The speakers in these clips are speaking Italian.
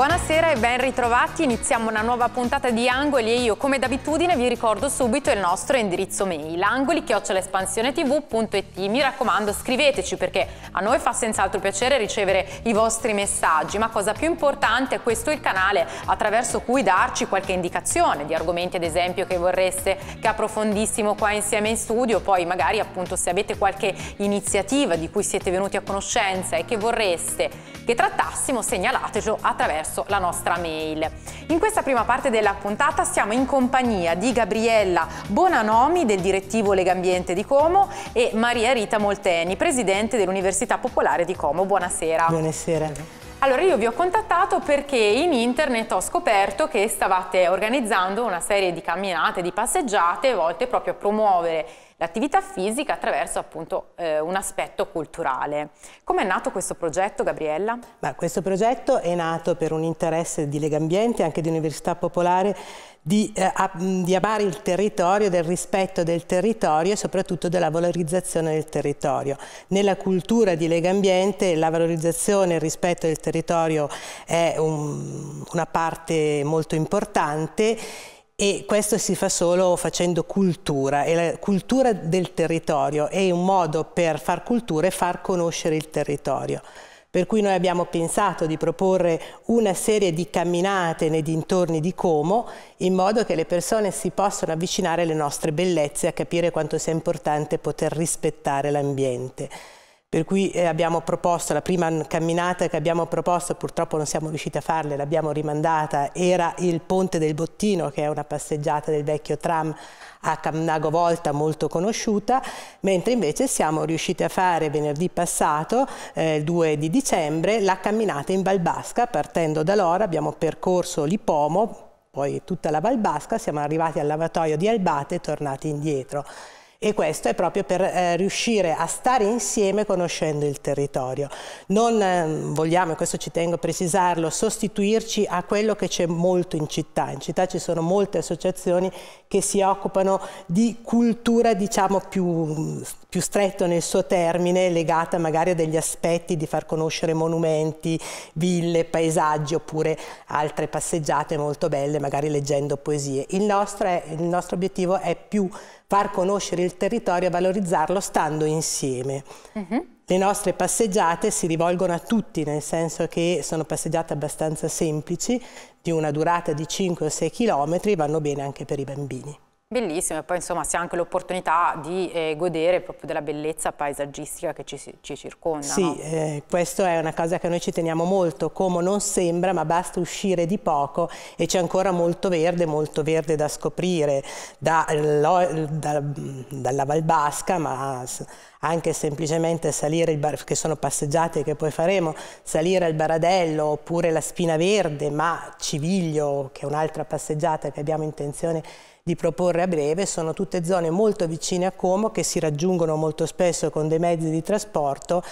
Buonasera e ben ritrovati, iniziamo una nuova puntata di Angoli e io come d'abitudine vi ricordo subito il nostro indirizzo mail angoli-espansionetv.it Mi raccomando scriveteci perché a noi fa senz'altro piacere ricevere i vostri messaggi ma cosa più importante questo è il canale attraverso cui darci qualche indicazione di argomenti ad esempio che vorreste che approfondissimo qua insieme in studio poi magari appunto se avete qualche iniziativa di cui siete venuti a conoscenza e che vorreste che trattassimo segnalatecelo attraverso attraverso la nostra mail. In questa prima parte della puntata siamo in compagnia di Gabriella Bonanomi del direttivo Legambiente di Como e Maria Rita Molteni, presidente dell'Università Popolare di Como. Buonasera. Buonasera. Allora io vi ho contattato perché in internet ho scoperto che stavate organizzando una serie di camminate, di passeggiate volte proprio a promuovere l'attività fisica attraverso appunto eh, un aspetto culturale. Come è nato questo progetto, Gabriella? Ma questo progetto è nato per un interesse di Legambiente, anche di Università Popolare, di, eh, di, amare il territorio, del rispetto del territorio e soprattutto della valorizzazione del territorio. Nella cultura di Legambiente la valorizzazione e il rispetto del territorio è un, una parte molto importante e questo si fa solo facendo cultura e la cultura del territorio è un modo per far cultura e far conoscere il territorio. Per cui noi abbiamo pensato di proporre una serie di camminate nei dintorni di Como in modo che le persone si possano avvicinare alle nostre bellezze, a capire quanto sia importante poter rispettare l'ambiente per cui eh, abbiamo proposto, la prima camminata che abbiamo proposto, purtroppo non siamo riusciti a farla, l'abbiamo rimandata, era il Ponte del Bottino, che è una passeggiata del vecchio tram a Camnago Volta molto conosciuta, mentre invece siamo riusciti a fare venerdì passato, eh, 2 di dicembre, la camminata in Valbasca, partendo da Lora abbiamo percorso l'Ipomo, poi tutta la Valbasca, siamo arrivati al lavatoio di Albate e tornati indietro e questo è proprio per eh, riuscire a stare insieme conoscendo il territorio. Non eh, vogliamo, e questo ci tengo a precisarlo, sostituirci a quello che c'è molto in città. In città ci sono molte associazioni che si occupano di cultura diciamo più, più stretto nel suo termine, legata magari a degli aspetti di far conoscere monumenti, ville, paesaggi oppure altre passeggiate molto belle, magari leggendo poesie. Il nostro, è, il nostro obiettivo è più far conoscere il territorio e valorizzarlo stando insieme. Uh mhm. -huh. Le nostre passeggiate si rivolgono a tutti, nel senso che sono passeggiate abbastanza semplici, di una durata di 5 o 6 km, vanno bene anche per i bambini. Bellissimo e poi insomma si ha anche l'opportunità di eh, godere proprio della bellezza paesaggistica che ci, ci circonda. Sì, no? eh, questa è una cosa che noi ci teniamo molto, come non sembra ma basta uscire di poco e c'è ancora molto verde, molto verde da scoprire, da, da, dalla Valbasca ma anche semplicemente salire, bar, che sono passeggiate che poi faremo, salire al Baradello oppure la Spina Verde ma Civiglio che è un'altra passeggiata che abbiamo intenzione di di proporre a breve, sono tutte zone molto vicine a Como che si raggiungono molto spesso con dei mezzi di trasporto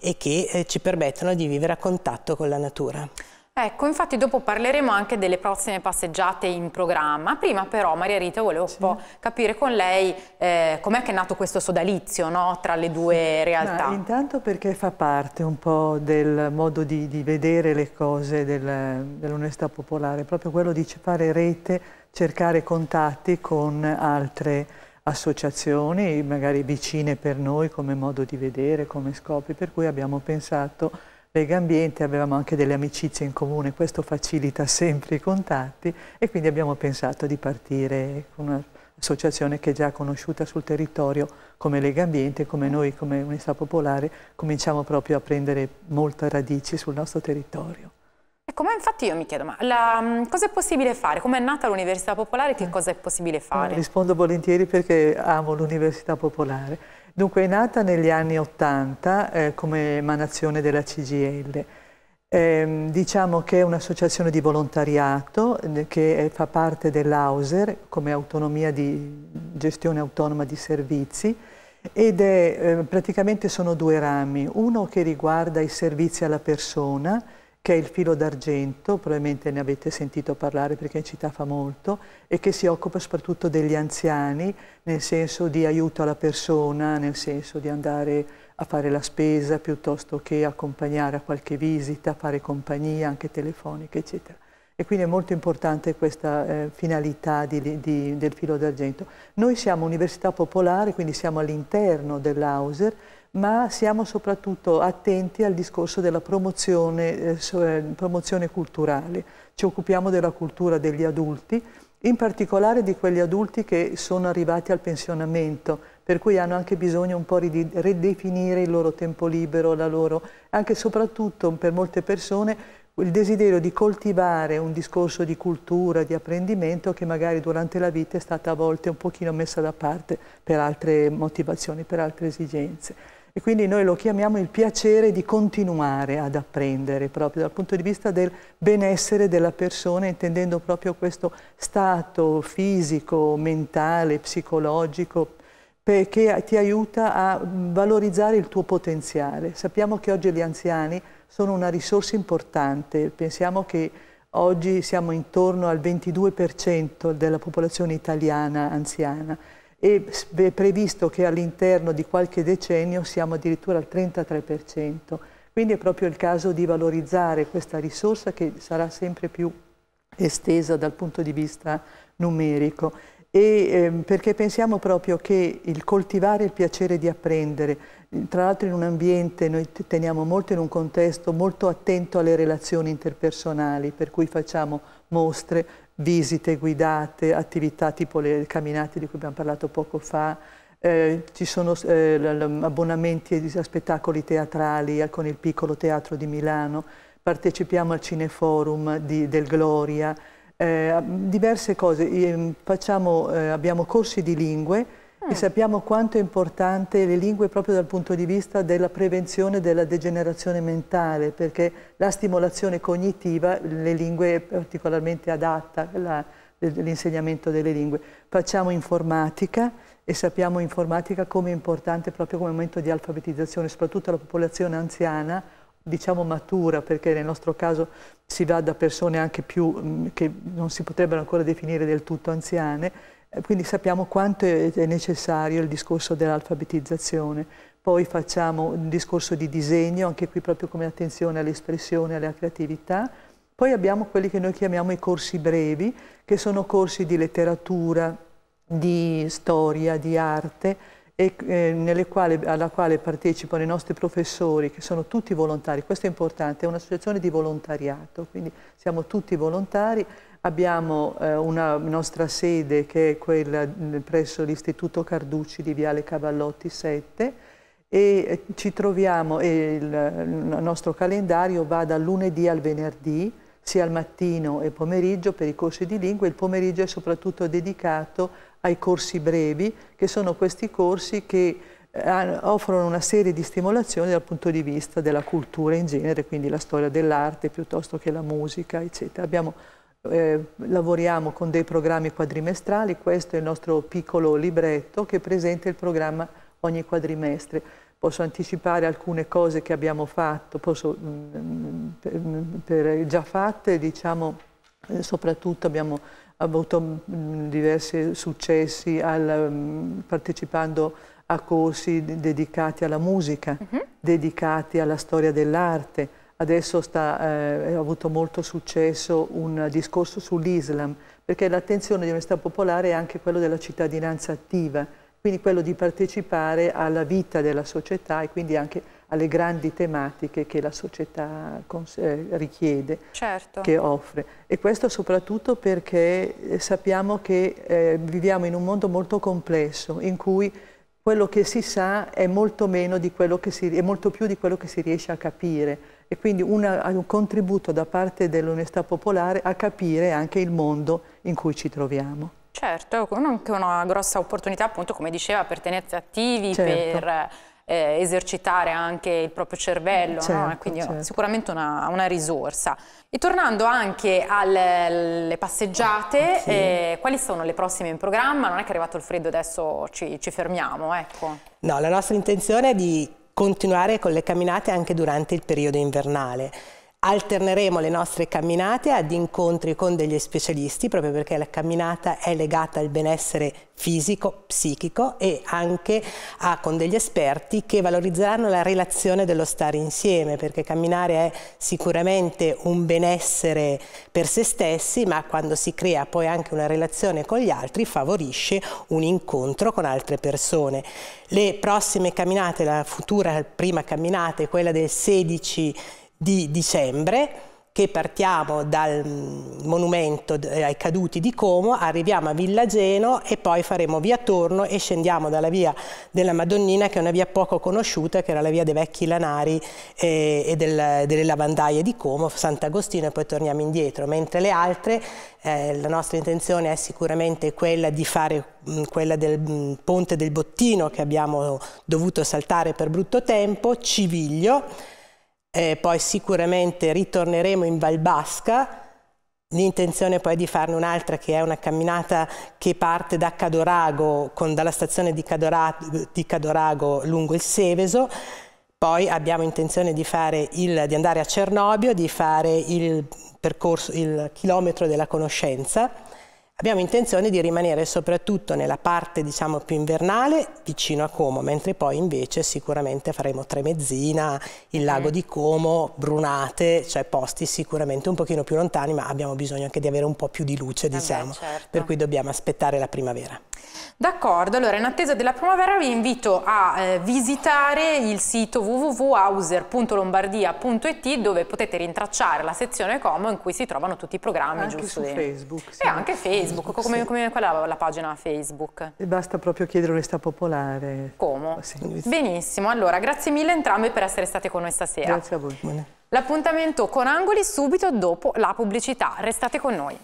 e che eh, ci permettono di vivere a contatto con la natura. Ecco, infatti dopo parleremo anche delle prossime passeggiate in programma. Prima però, Maria Rita, volevo sì. un po' capire con lei eh, com'è che è nato questo sodalizio no? tra le due realtà. Ma intanto perché fa parte un po' del modo di, di vedere le cose del, dell'onestà popolare, proprio quello di fare rete cercare contatti con altre associazioni, magari vicine per noi come modo di vedere, come scopi, per cui abbiamo pensato Lega Ambiente, avevamo anche delle amicizie in comune, questo facilita sempre i contatti e quindi abbiamo pensato di partire con un'associazione che è già conosciuta sul territorio come Lega Ambiente, come noi, come Unità Popolare, cominciamo proprio a prendere molte radici sul nostro territorio. Ecco, ma infatti io mi chiedo, ma la, mm, cosa è possibile fare? Come è nata l'Università Popolare? Che eh. cosa è possibile fare? Rispondo volentieri perché amo l'Università Popolare. Dunque è nata negli anni Ottanta eh, come emanazione della CGL. Eh, diciamo che è un'associazione di volontariato eh, che fa parte dell'AUSER come autonomia di gestione autonoma di servizi ed è, eh, praticamente sono due rami, uno che riguarda i servizi alla persona, che è il filo d'argento, probabilmente ne avete sentito parlare perché in città fa molto, e che si occupa soprattutto degli anziani, nel senso di aiuto alla persona, nel senso di andare a fare la spesa piuttosto che accompagnare a qualche visita, fare compagnia, anche telefonica, eccetera. E quindi è molto importante questa eh, finalità di, di, del filo d'argento. Noi siamo università popolare, quindi siamo all'interno dell'Auser, ma siamo soprattutto attenti al discorso della promozione, eh, eh, promozione culturale. Ci occupiamo della cultura degli adulti, in particolare di quegli adulti che sono arrivati al pensionamento, per cui hanno anche bisogno un po' di ridefinire il loro tempo libero, la loro, anche e soprattutto per molte persone il desiderio di coltivare un discorso di cultura, di apprendimento che magari durante la vita è stata a volte un pochino messa da parte per altre motivazioni, per altre esigenze e quindi noi lo chiamiamo il piacere di continuare ad apprendere proprio dal punto di vista del benessere della persona, intendendo proprio questo stato fisico, mentale, psicologico, che ti aiuta a valorizzare il tuo potenziale. Sappiamo che oggi gli anziani sono una risorsa importante, pensiamo che oggi siamo intorno al 22% della popolazione italiana anziana e è previsto che all'interno di qualche decennio siamo addirittura al 33%. Quindi è proprio il caso di valorizzare questa risorsa che sarà sempre più estesa dal punto di vista numerico. E, ehm, perché pensiamo proprio che il coltivare il piacere di apprendere, mhmm, tra l'altro in un ambiente, noi teniamo molto in un contesto molto attento alle relazioni interpersonali, per cui facciamo mostre, visite guidate, attività tipo le camminate di cui abbiamo parlato poco fa, eh, ci sono eh, abbonamenti a spettacoli teatrali con il piccolo teatro di Milano, partecipiamo al Cineforum di, del Gloria, eh, diverse cose, ehm, facciamo, eh, abbiamo corsi di lingue, e certo. sappiamo quanto è importante le lingue proprio dal punto di vista della prevenzione della degenerazione mentale, perché la stimolazione cognitiva, le lingue è particolarmente adatta all'insegnamento delle lingue. Facciamo informatica e sappiamo informatica come è importante proprio come momento di alfabetizzazione, soprattutto alla popolazione anziana, diciamo matura, perché nel nostro caso si va da persone anche più che non si potrebbero ancora definire del tutto anziane, eh, quindi sappiamo quanto è necessario il discorso dell'alfabetizzazione. Poi facciamo un discorso di disegno, anche qui proprio come attenzione all'espressione, alla creatività. Poi abbiamo quelli che noi chiamiamo i corsi brevi, che sono corsi di letteratura, di storia, di arte, e eh, quali, alla quale partecipano i nostri professori, che sono tutti volontari, questo è importante, è un'associazione di volontariato, quindi siamo tutti volontari, abbiamo eh, una nostra sede che è quella mm, presso l'Istituto Carducci di Viale Cavallotti 7 e eh, ci troviamo, e il, nostro calendario va dal lunedì al venerdì, sia al mattino e pomeriggio per i corsi di lingua, il pomeriggio è soprattutto dedicato ai corsi brevi, che sono questi corsi che eh, offrono una serie di stimolazioni dal punto di vista della cultura in genere, quindi la storia dell'arte piuttosto che la musica, eccetera. Abbiamo, eh, lavoriamo con dei programmi quadrimestrali, questo è il nostro piccolo libretto che presenta il programma ogni quadrimestre. Posso anticipare alcune cose che abbiamo fatto, posso, mh, mm, mm, per, mm, per già fatte, diciamo, eh, soprattutto abbiamo ha avuto diversi successi al, partecipando a corsi dedicati alla musica, uh mhm. -huh. dedicati alla storia dell'arte. Adesso sta, eh, ha avuto molto successo un discorso sull'Islam, perché l'attenzione dell'università popolare è anche quella della cittadinanza attiva, quindi quello di partecipare alla vita della società e quindi anche alle grandi tematiche che la società eh, richiede, certo. che offre. E questo soprattutto perché eh, sappiamo che eh, viviamo in un mondo molto complesso, in cui quello che si sa è molto, si, è molto più di quello che si riesce a capire e quindi una, un contributo da parte dell'onestà popolare a capire anche il mondo in cui ci troviamo. Certo, è anche una grossa opportunità appunto, come diceva, per tenersi attivi, certo. per eh, esercitare anche il proprio cervello, certo, no? quindi certo. sicuramente una, una, risorsa. E tornando anche alle passeggiate, sì. eh, quali sono le prossime in programma? Non è che è arrivato il freddo, adesso ci, ci fermiamo, ecco. No, la nostra intenzione è di continuare con le camminate anche durante il periodo invernale Alterneremo le nostre camminate ad incontri con degli specialisti proprio perché la camminata è legata al benessere fisico, psichico e anche a, con degli esperti che valorizzeranno la relazione dello stare insieme perché camminare è sicuramente un benessere per se stessi ma quando si crea poi anche una relazione con gli altri favorisce un incontro con altre persone. Le prossime camminate, la futura prima camminata è quella del 16 di dicembre che partiamo dal monumento eh, ai caduti di Como, arriviamo a Villageno e poi faremo via Torno e scendiamo dalla via della Madonnina che è una via poco conosciuta che era la via dei vecchi lanari eh, e del, delle lavandaie di Como, Sant'Agostino e poi torniamo indietro, mentre le altre eh, la nostra intenzione è sicuramente quella di fare mh, mm, quella del mh, mm, ponte del bottino che abbiamo dovuto saltare per brutto tempo, Civiglio, eh, poi sicuramente ritorneremo in Valbasca, L'intenzione poi è di farne un'altra che è una camminata che parte da Cadorago, con, dalla stazione di Cadorago, di Cadorago, lungo il Seveso, poi abbiamo intenzione di, il, di andare a Cernobio, di fare il percorso, il chilometro della conoscenza, Abbiamo intenzione di rimanere soprattutto nella parte diciamo, più invernale vicino a Como, mentre poi invece sicuramente faremo Tremezzina, il lago mm. di Como, Brunate, cioè posti sicuramente un pochino più lontani, ma abbiamo bisogno anche di avere un po' più di luce, eh diciamo, Vabbè, certo. per cui dobbiamo aspettare la primavera. D'accordo, allora in attesa della primavera vi invito a eh, visitare il sito www.hauser.lombardia.it dove potete rintracciare la sezione Como in cui si trovano tutti i programmi, anche giusto? Anche su Facebook. Sì. E anche Facebook, Facebook come, sì. come, qual è la pagina Facebook? E basta proprio chiedere onestà popolare. Como? Sì. Benissimo, allora grazie mille entrambi per essere state con noi stasera. Grazie a voi. L'appuntamento con Angoli subito dopo la pubblicità, restate con noi.